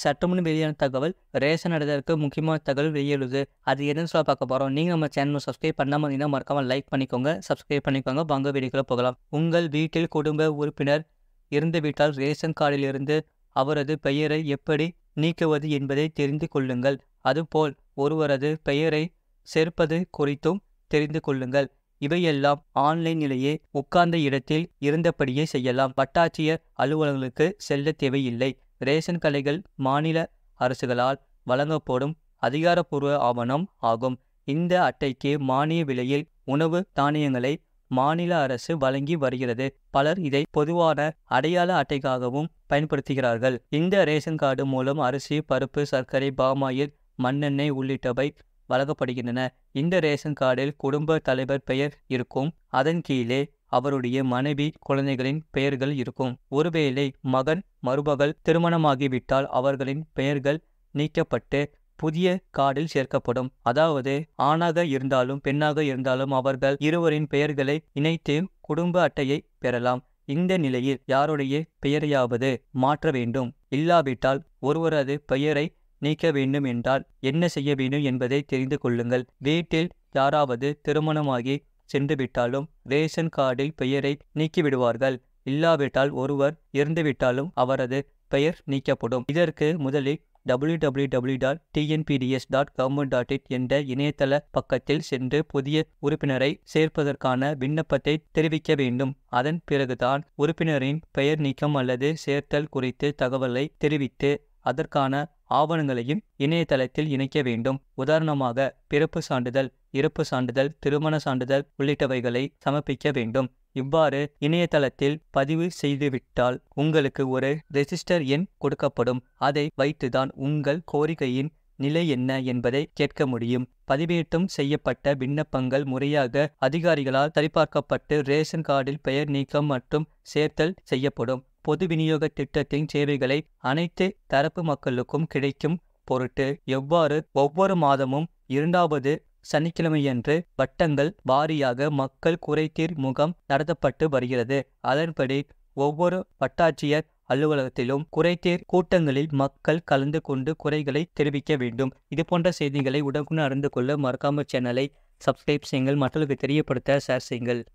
சட்டமுன்னு வெளியான தகவல் ரேஷன் அடைதற்கு முக்கியமான தகவல் வெளியிடுது அது என்னன்னு சொல்ல பார்க்க போகிறோம் நீங்கள் நம்ம சேனல் சப்ஸ்கிரைப் பண்ணாமல் இருந்தீங்கன்னா மறக்காமல் லைக் பண்ணிக்கோங்க சப்ஸ்கிரைப் பண்ணிக்கோங்க வாங்க வீடுகளை போகலாம் உங்கள் வீட்டில் குடும்ப உறுப்பினர் இருந்த விட்டால் ரேஷன் கார்டிலிருந்து அவரது பெயரை எப்படி நீக்குவது என்பதை தெரிந்து கொள்ளுங்கள் அதுபோல் ஒருவரது பெயரை சேர்ப்பது குறித்தும் தெரிந்து கொள்ளுங்கள் இவையெல்லாம் ஆன்லைன் நிலையே உட்கார்ந்த இடத்தில் இருந்தபடியே செய்யலாம் வட்டாட்சியர் அலுவலர்களுக்கு செல்ல தேவையில்லை ரேஷன் கடைகள் மாநில அரசுகளால் வழங்கப்படும் அதிகாரப்பூர்வ ஆவணம் ஆகும் இந்த அட்டைக்கு மானிய விலையில் உணவு தானியங்களை மாநில அரசு வழங்கி வருகிறது பலர் இதை பொதுவான அடையாள அட்டைக்காகவும் பயன்படுத்துகிறார்கள் இந்த ரேஷன் கார்டு மூலம் அரிசி பருப்பு சர்க்கரை பாமாயில் மண்ணெண்ணெய் உள்ளிட்டவை வழங்கப்படுகின்றன இந்த ரேஷன் கார்டில் குடும்ப தலைவர் பெயர் இருக்கும் அதன் கீழே அவருடைய மனைவி குழந்தைகளின் பெயர்கள் இருக்கும் ஒருவேளை மகன் மருமகள் திருமணமாகிவிட்டால் அவர்களின் பெயர்கள் நீக்கப்பட்டு புதிய கார்டில் சேர்க்கப்படும் அதாவது ஆணாக இருந்தாலும் பெண்ணாக இருந்தாலும் அவர்கள் இருவரின் பெயர்களை இணைத்து குடும்ப அட்டையை பெறலாம் இந்த நிலையில் யாருடைய பெயரையாவது மாற்ற வேண்டும் இல்லாவிட்டால் ஒருவரது பெயரை நீக்க வேண்டும் என்றால் என்ன செய்ய வேண்டும் என்பதை தெரிந்து கொள்ளுங்கள் வீட்டில் யாராவது திருமணமாகி சென்றுவிட்டாலும் ரேஷன் கார்டில் பெயரை நீக்கிவிடுவார்கள் இல்லாவிட்டால் ஒருவர் இருந்துவிட்டாலும் அவரது பெயர் நீக்கப்படும் இதற்கு முதலில் W W W dot TNPDS dot government dot in என்ற இணையதள பக்கத்தில் சென்று புதிய உறுப்பினரை சேர்ப்பதற்கான விண்ணப்பத்தை தெரிவிக்க வேண்டும் அதன் பிறகுதான் உறுப்பினரின் பெயர் நீக்கம் அல்லது சேர்த்தல் குறித்து தகவலை தெரிவித்து அதற்கான ஆவணங்களையும் இணையதளத்தில் இணைக்க வேண்டும் உதாரணமாக பிறப்பு சான்றிதழ் இறப்பு சான்றிதழ் திருமண சான்றிதழ் உள்ளிட்டவைகளை சமர்ப்பிக்க வேண்டும் இவ்வாறு இணையதளத்தில் பதிவு செய்துவிட்டால் உங்களுக்கு ஒரு ரெஜிஸ்டர் எண் கொடுக்கப்படும் அதை வைத்துதான் உங்கள் கோரிக்கையின் நிலை என்ன என்பதை கேட்க முடியும் பதிவேற்றம் செய்யப்பட்ட விண்ணப்பங்கள் முறையாக அதிகாரிகளால் சரிபார்க்கப்பட்டு ரேஷன் கார்டில் பெயர் நீக்கம் மற்றும் சேர்த்தல் செய்யப்படும் பொது விநியோக திட்டத்தின் சேவைகளை அனைத்து தரப்பு மக்களுக்கும் கிடைக்கும் பொருட்டு எவ்வாறு ஒவ்வொரு மாதமும் இரண்டாவது சனிக்கிழமையன்று வட்டங்கள் வாரியாக மக்கள் குறைதீர் முகம் நடத்தப்பட்டு வருகிறது அதன்படி ஒவ்வொரு வட்டாட்சியர் அலுவலகத்திலும் குறைதீர் கூட்டங்களில் மக்கள் கலந்து கொண்டு குறைகளை தெரிவிக்க வேண்டும் இது போன்ற செய்திகளை உடனுக்குடன் அறிந்து கொள்ள மறக்காமல் சேனலை சப்ஸ்கிரைப் செய்யுங்கள் மற்றவர்களுக்கு தெரியப்படுத்த ஷேர் செய்யுங்கள்